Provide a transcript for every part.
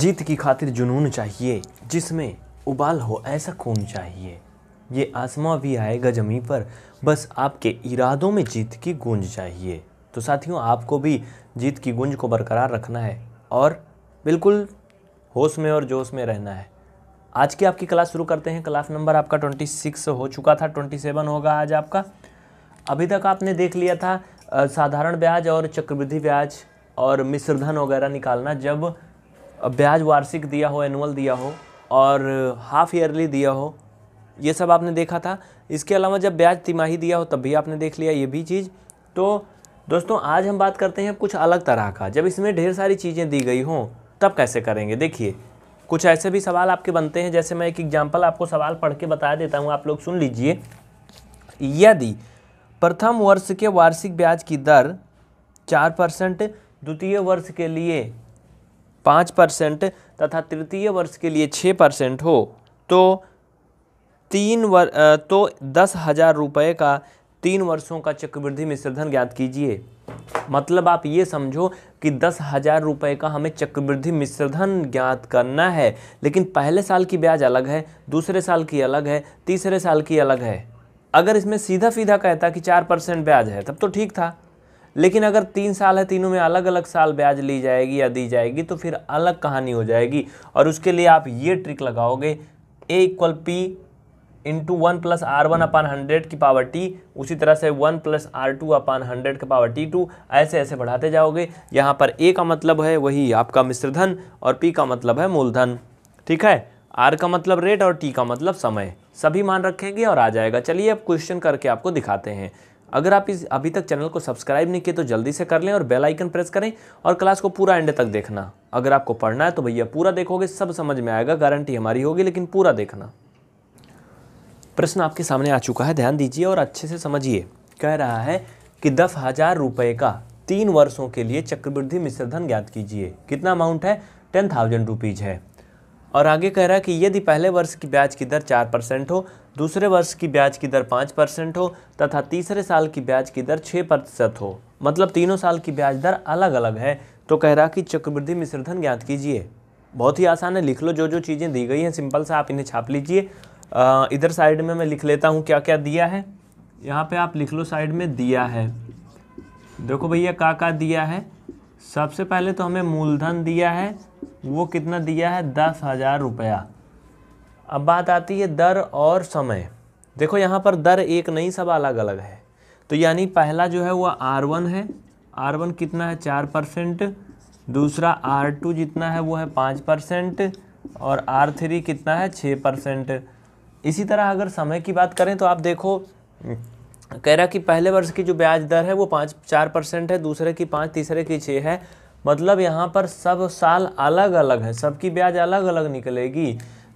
जीत की खातिर जुनून चाहिए जिसमें उबाल हो ऐसा खून चाहिए ये आसमां भी आएगा जमी पर बस आपके इरादों में जीत की गूंज चाहिए तो साथियों आपको भी जीत की गूंज को बरकरार रखना है और बिल्कुल होश में और जोश में रहना है आज की आपकी क्लास शुरू करते हैं क्लास नंबर आपका ट्वेंटी सिक्स हो चुका था ट्वेंटी सेवन होगा आज आपका अभी तक आपने देख लिया था साधारण ब्याज और चक्रवृद्धि ब्याज और मिश्रधन वगैरह निकालना जब ब्याज वार्षिक दिया हो एनुअल दिया हो और हाफ ईयरली दिया हो ये सब आपने देखा था इसके अलावा जब ब्याज तिमाही दिया हो तब भी आपने देख लिया ये भी चीज़ तो दोस्तों आज हम बात करते हैं कुछ अलग तरह का जब इसमें ढेर सारी चीज़ें दी गई हों तब कैसे करेंगे देखिए कुछ ऐसे भी सवाल आपके बनते हैं जैसे मैं एक एग्जाम्पल आपको सवाल पढ़ के बता देता हूँ आप लोग सुन लीजिए यदि प्रथम वर्ष के वार्षिक ब्याज की दर चार परसेंट द्वितीय वर्ष के लिए पाँच परसेंट तथा तृतीय वर्ष के लिए छः परसेंट हो तो तीन वर तो दस हज़ार रुपये का तीन वर्षों का चक्रवृद्धि मिश्रधन ज्ञात कीजिए मतलब आप ये समझो कि दस हज़ार रुपये का हमें चक्रवृद्धि मिश्रधन ज्ञात करना है लेकिन पहले साल की ब्याज अलग है दूसरे साल की अलग है तीसरे साल की अलग है अगर इसमें सीधा सीधा कहता कि चार परसेंट ब्याज है तब तो ठीक था लेकिन अगर तीन साल है तीनों में अलग अलग साल ब्याज ली जाएगी या दी जाएगी तो फिर अलग कहानी हो जाएगी और उसके लिए आप ये ट्रिक लगाओगे A equal P into one plus R one upon hundred की पावर टी उसी तरह से one plus R two upon hundred की पावर टी टू ऐसे ऐसे बढ़ाते जाओगे यहाँ पर ए का मतलब है वही आपका मिश्रधन और पी का मतलब है मूलधन ठीक है आर का मतलब रेट और टी का मतलब समय सभी मान रखेंगे और आ जाएगा चलिए अब क्वेश्चन करके आपको दिखाते हैं अगर आप इस अभी तक चैनल को सब्सक्राइब नहीं किए तो जल्दी से कर लें और बेल आइकन प्रेस करें और क्लास को पूरा एंड तक देखना अगर आपको पढ़ना है तो भैया पूरा देखोगे सब समझ में आएगा गारंटी हमारी होगी लेकिन पूरा देखना प्रश्न आपके सामने आ चुका है ध्यान दीजिए और अच्छे से समझिए कह रहा है कि दस हज़ार रुपये का तीन वर्षों के लिए चक्रवृद्धि मिश्रधन ज्ञात कीजिए कितना अमाउंट है टेन थाउजेंड रुपीज़ है और आगे कह रहा है कि यदि पहले वर्ष की ब्याज की दर चार परसेंट हो दूसरे वर्ष की ब्याज की दर पाँच परसेंट हो तथा तीसरे साल की ब्याज की दर छः प्रतिशत हो मतलब तीनों साल की ब्याज दर अलग अलग है तो कह रहा कि चक्रवृद्धि मिश्रधन ज्ञात कीजिए बहुत ही आसान है लिख लो जो जो चीज़ें दी गई हैं सिंपल सा आप इन्हें छाप लीजिए इधर साइड में मैं लिख लेता हूँ क्या क्या दिया है यहाँ पर आप लिख लो साइड में दिया है देखो भैया का का दिया है सबसे पहले तो हमें मूलधन दिया है वो कितना दिया है दस हज़ार रुपया अब बात आती है दर और समय देखो यहाँ पर दर एक नहीं सब अलग अलग है तो यानी पहला जो है वह आर वन है आर वन कितना है चार परसेंट दूसरा आर टू जितना है वो है पाँच परसेंट और आर थ्री कितना है छः परसेंट इसी तरह अगर समय की बात करें तो आप देखो कह रहा कि पहले वर्ष की जो ब्याज दर है वो पाँच चार परसेंट है दूसरे की पाँच तीसरे की छः है मतलब यहाँ पर सब साल अलग अलग है सबकी ब्याज अलग अलग निकलेगी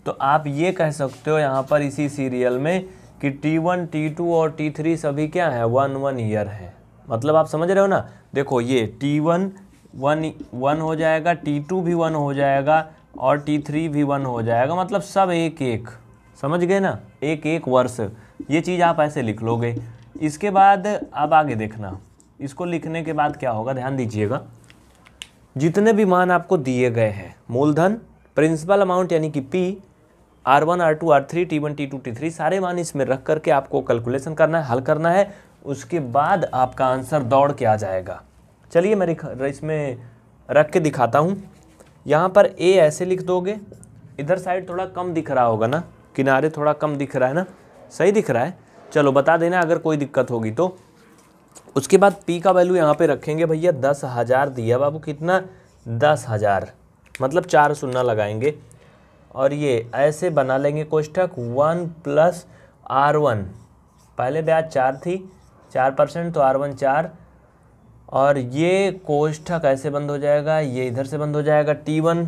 तो आप ये कह सकते हो यहाँ पर इसी सीरियल में कि टी वन टी टू और टी थ्री सभी क्या है वन वन ईयर है मतलब आप समझ रहे हो ना देखो ये टी वन वन वन हो जाएगा टी टू भी वन हो जाएगा और टी थ्री भी वन हो जाएगा मतलब सब एक एक समझ गए ना एक एक वर्ष ये चीज़ आप ऐसे लिख लोगे इसके बाद अब आगे देखना इसको लिखने के बाद क्या होगा ध्यान दीजिएगा जितने भी मान आपको दिए गए हैं मूलधन प्रिंसिपल अमाउंट यानी कि P R one R two R three T one T two T three सारे मान इसमें रख करके आपको कैलकुलेशन करना है हल करना है उसके बाद आपका आंसर दौड़ के आ जाएगा चलिए मैं इसमें रख के दिखाता हूँ यहाँ पर ए ऐसे लिख दोगे इधर साइड थोड़ा कम दिख रहा होगा ना किनारे थोड़ा कम दिख रहा है ना सही दिख रहा है चलो बता देना अगर कोई दिक्कत होगी तो उसके बाद पी का वैल्यू यहाँ पे रखेंगे भैया दस हज़ार दिया बाबू कितना दस हज़ार मतलब चार सुन्ना लगाएंगे और ये ऐसे बना लेंगे कोष्ठक वन प्लस आर वन पहले ब्याज चार थी चार परसेंट तो आर वन चार और ये कोष्ठक ऐसे बंद हो जाएगा ये इधर से बंद हो जाएगा टी वन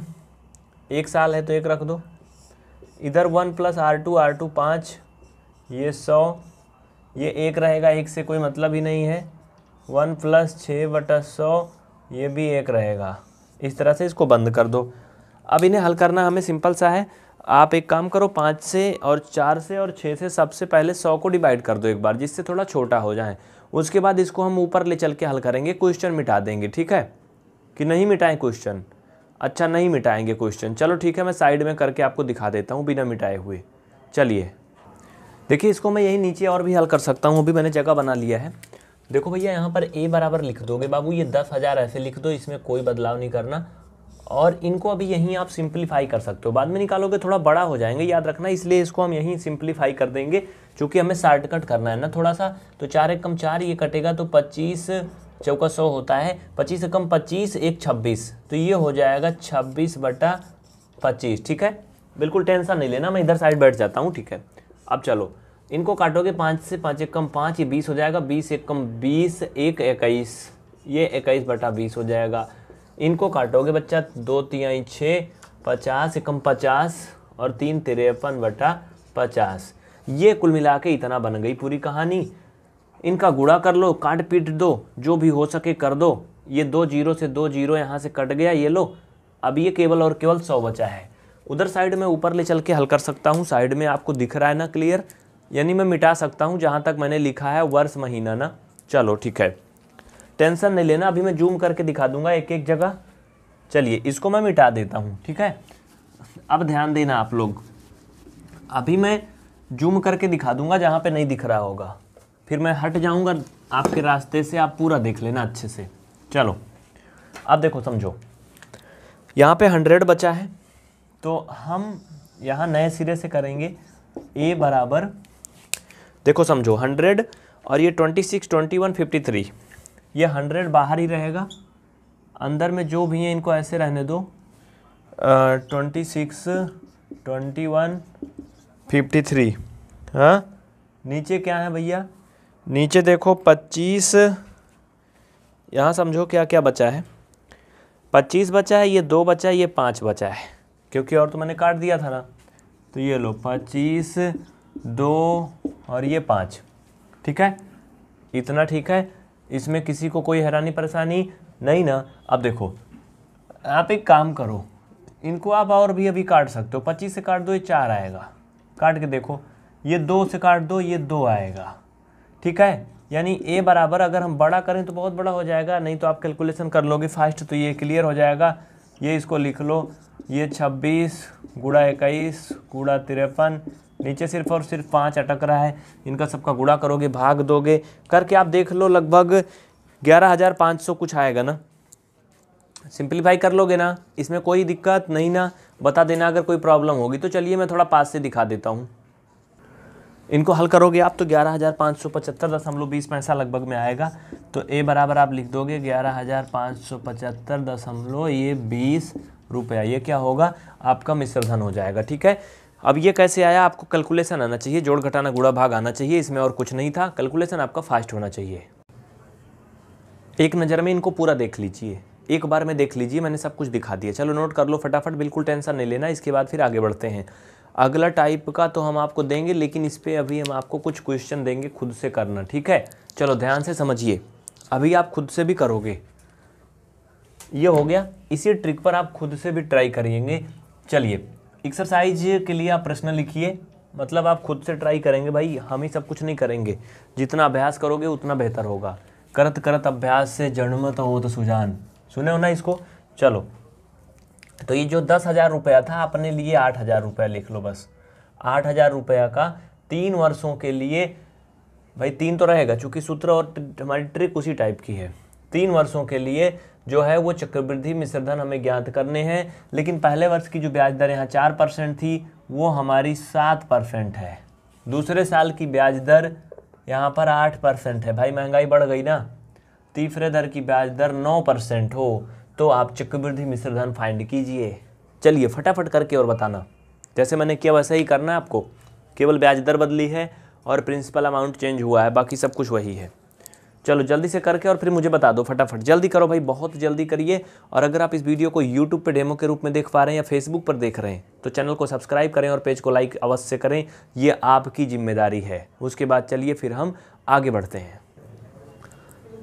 एक साल है तो एक रख दो इधर one plus R two R two पाँच ये सौ ये एक रहेगा एक से कोई मतलब ही नहीं है वन प्लस छः बटा सौ ये भी एक रहेगा इस तरह से इसको बंद कर दो अब इन्हें हल करना हमें सिंपल सा है आप एक काम करो पाँच से और चार से और छः से सबसे पहले सौ को डिवाइड कर दो एक बार जिससे थोड़ा छोटा हो जाए उसके बाद इसको हम ऊपर ले चल के हल करेंगे क्वेश्चन मिटा देंगे ठीक है कि नहीं मिटाएं क्वेश्चन अच्छा नहीं मिटाएंगे क्वेश्चन चलो ठीक है मैं साइड में करके आपको दिखा देता हूँ बिना मिटाए हुए चलिए देखिए इसको मैं यही नीचे और भी हल कर सकता हूँ अभी मैंने जगह बना लिया है देखो भैया यहाँ पर ए बराबर लिख दोगे बाबू ये दस हज़ार ऐसे लिख दो इसमें कोई बदलाव नहीं करना और इनको अभी यहीं आप सिंप्लीफाई कर सकते हो बाद में निकालोगे थोड़ा बड़ा हो जाएंगे याद रखना इसलिए इसको हम यहीं सिंप्लीफाई कर देंगे क्योंकि हमें शार्टकट करना है ना थोड़ा सा तो चार एक कम चार ये कटेगा तो पच्चीस चौका सौ होता है पच्चीस से कम पच्चीस एक छब्बीस तो ये हो जाएगा छब्बीस बटा पच्चीस ठीक है बिल्कुल टेंशन नहीं लेना मैं इधर साइड बैठ जाता हूँ ठीक है अब चलो इनको काटोगे पाँच से पाँच एक कम पाँच ये बीस हो जाएगा बीस एक कम बीस एक इक्कीस ये इक्कीस बटा बीस हो जाएगा इनको काटोगे बच्चा दो तिहाई छः पचास एक कम पचास और तीन तिरपन बटा पचास ये कुल मिला के इतना बन गई पूरी कहानी इनका गुड़ा कर लो काट पीट दो जो भी हो सके कर दो ये दो जीरो से दो जीरो यहाँ से कट गया ये लो अब ये केवल और केवल सौ बचा है उधर साइड में ऊपर ले चल के हल कर सकता हूँ साइड में आपको दिख रहा है ना क्लियर यानी मैं मिटा सकता हूँ जहाँ तक मैंने लिखा है वर्ष महीना ना चलो ठीक है टेंशन नहीं लेना अभी मैं जूम करके दिखा दूंगा एक एक जगह चलिए इसको मैं मिटा देता हूँ ठीक है अब ध्यान देना आप लोग अभी मैं जूम करके दिखा दूंगा जहाँ पे नहीं दिख रहा होगा फिर मैं हट जाऊँगा आपके रास्ते से आप पूरा देख लेना अच्छे से चलो अब देखो समझो यहाँ पे हंड्रेड बचा है तो हम यहाँ नए सिरे से करेंगे ए बराबर देखो समझो हंड्रेड और ये twenty six twenty one fifty three ये हंड्रेड बाहर ही रहेगा अंदर में जो भी हैं इनको ऐसे रहने दो twenty six twenty one fifty three हाँ नीचे क्या है भैया नीचे देखो पच्चीस यहाँ समझो क्या क्या बचा है पच्चीस बचा है ये दो बचा है ये पाँच बचा है क्योंकि और तो मैंने काट दिया था ना तो ये लो पच्चीस दो और ये पाँच ठीक है इतना ठीक है इसमें किसी को कोई हैरानी परेशानी नहीं ना अब देखो आप एक काम करो इनको आप और भी अभी काट सकते हो पच्चीस से काट दो ये चार आएगा काट के देखो ये दो से काट दो ये दो आएगा ठीक है यानी ए बराबर अगर हम बड़ा करें तो बहुत बड़ा हो जाएगा नहीं तो आप कैलकुलेशन कर लोगे फास्ट तो ये क्लियर हो जाएगा ये इसको लिख लो ये छब्बीस गुड़ा इक्कीस गुड़ा तिरपन नीचे सिर्फ और सिर्फ पाँच अटक रहा है इनका सबका गुड़ा करोगे भाग दोगे करके आप देख लो लगभग ग्यारह हज़ार पाँच सौ कुछ आएगा ना सिंप्लीफाई कर लोगे ना इसमें कोई दिक्कत नहीं ना बता देना अगर कोई प्रॉब्लम होगी तो चलिए मैं थोड़ा पास से दिखा देता हूँ इनको हल करोगे आप तो ग्यारह हज़ार पाँच सौ पचहत्तर दशमलव बीस पैसा लगभग में आएगा तो ए बराबर आप लिख दोगे ग्यारह हज़ार पाँच सौ पचहत्तर दशमलव ये बीस रुपया ये क्या होगा आपका मिश्रधन हो जाएगा ठीक है अब ये कैसे आया आपको कैलकुलेशन आना चाहिए जोड़ घटाना गुड़ा भाग आना चाहिए इसमें और कुछ नहीं था कैलकुलेशन आपका फास्ट होना चाहिए एक नज़र में इनको पूरा देख लीजिए एक बार में देख लीजिए मैंने सब कुछ दिखा दिया चलो नोट कर लो फटाफट बिल्कुल टेंशन नहीं लेना इसके बाद फिर आगे बढ़ते हैं अगला टाइप का तो हम आपको देंगे लेकिन इस पर अभी हम आपको कुछ क्वेश्चन देंगे खुद से करना ठीक है चलो ध्यान से समझिए अभी आप खुद से भी करोगे ये हो गया इसी ट्रिक पर आप खुद से भी ट्राई करेंगे चलिए एक्सरसाइज के लिए आप प्रश्न लिखिए मतलब आप खुद से ट्राई करेंगे भाई हम ही सब कुछ नहीं करेंगे जितना अभ्यास करोगे उतना बेहतर होगा करत करत अभ्यास से जन्म तो हो तो सुजान सुने हो ना इसको चलो तो ये जो दस हज़ार रुपया था अपने लिए आठ हज़ार रुपया लिख लो बस आठ हज़ार रुपया का तीन वर्षों के लिए भाई तीन तो रहेगा चूंकि सूत्र और हमारी ट्रिक उसी टाइप की है तीन वर्षों के लिए जो है वो चक्रवृद्धि मिश्रधन हमें ज्ञात करने हैं लेकिन पहले वर्ष की जो ब्याज दर यहाँ चार परसेंट थी वो हमारी सात परसेंट है दूसरे साल की ब्याज दर यहाँ पर आठ परसेंट है भाई महंगाई बढ़ गई ना तीसरे दर की ब्याज दर नौ परसेंट हो तो आप चक्रवृद्धि मिश्रधन फाइंड कीजिए चलिए फटाफट करके और बताना जैसे मैंने किया वैसा ही करना है आपको केवल ब्याज दर बदली है और प्रिंसिपल अमाउंट चेंज हुआ है बाकी सब कुछ वही है चलो जल्दी से करके और फिर मुझे बता दो फटाफट जल्दी करो भाई बहुत जल्दी करिए और अगर आप इस वीडियो को यूट्यूब पे डेमो के रूप में देख पा रहे हैं या फेसबुक पर देख रहे हैं तो चैनल को सब्सक्राइब करें और पेज को लाइक अवश्य करें ये आपकी जिम्मेदारी है उसके बाद चलिए फिर हम आगे बढ़ते हैं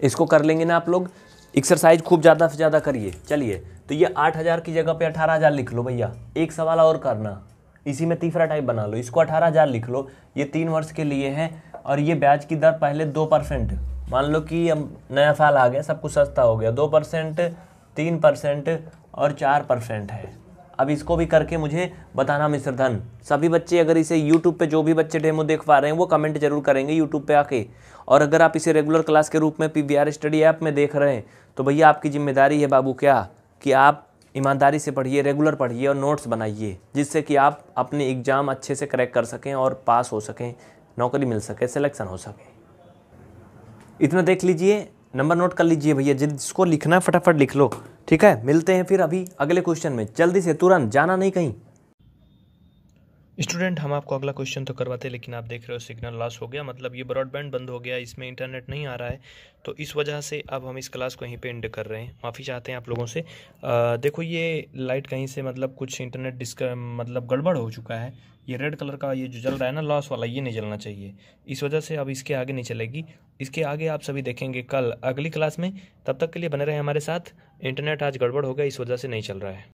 इसको कर लेंगे ना आप लोग एक्सरसाइज खूब ज़्यादा से ज़्यादा करिए चलिए तो ये आठ हज़ार की जगह पर अठारह हज़ार लिख लो भैया एक सवाल और करना इसी में तीसरा टाइप बना लो इसको अठारह हज़ार लिख लो ये तीन वर्ष के लिए है और ये ब्याज की दर पहले दो परसेंट मान लो कि अब नया साल आ गया सब कुछ सस्ता हो गया दो परसेंट तीन परसेंट और चार परसेंट है अब इसको भी करके मुझे बताना मिस्र धन सभी बच्चे अगर इसे यूट्यूब पे जो भी बच्चे डेमो देख पा रहे हैं वो कमेंट जरूर करेंगे यूट्यूब पे आके और अगर आप इसे रेगुलर क्लास के रूप में पी स्टडी ऐप में देख रहे हैं तो भैया आपकी जिम्मेदारी है बाबू क्या कि आप ईमानदारी से पढ़िए रेगुलर पढ़िए और नोट्स बनाइए जिससे कि आप अपने एग्ज़ाम अच्छे से क्रैक कर सकें और पास हो सकें नौकरी मिल सके सिलेक्शन हो सके इतना देख लीजिए नंबर नोट कर लीजिए भैया जिसको लिखना है फटाफट लिख लो ठीक है मिलते हैं फिर अभी अगले क्वेश्चन में जल्दी से तुरंत जाना नहीं कहीं स्टूडेंट हम आपको अगला क्वेश्चन तो करवाते लेकिन आप देख रहे हो सिग्नल लॉस हो गया मतलब ये ब्रॉडबैंड बंद हो गया इसमें इंटरनेट नहीं आ रहा है तो इस वजह से अब हम इस क्लास को यहीं पे एंड कर रहे हैं माफ़ी चाहते हैं आप लोगों से आ, देखो ये लाइट कहीं से मतलब कुछ इंटरनेट डिस्क मतलब गड़बड़ हो चुका है ये रेड कलर का ये जो जल रहा है ना लॉस वाला ये नहीं जलना चाहिए इस वजह से अब इसके आगे नहीं चलेगी इसके आगे आप सभी देखेंगे कल अगली क्लास में तब तक के लिए बने रहे हमारे साथ इंटरनेट आज गड़बड़ हो गया इस वजह से नहीं चल रहा है